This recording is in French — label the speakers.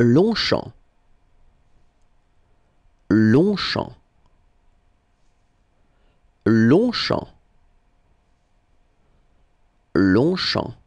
Speaker 1: Longchamp Longchamp Longchamp Longchamp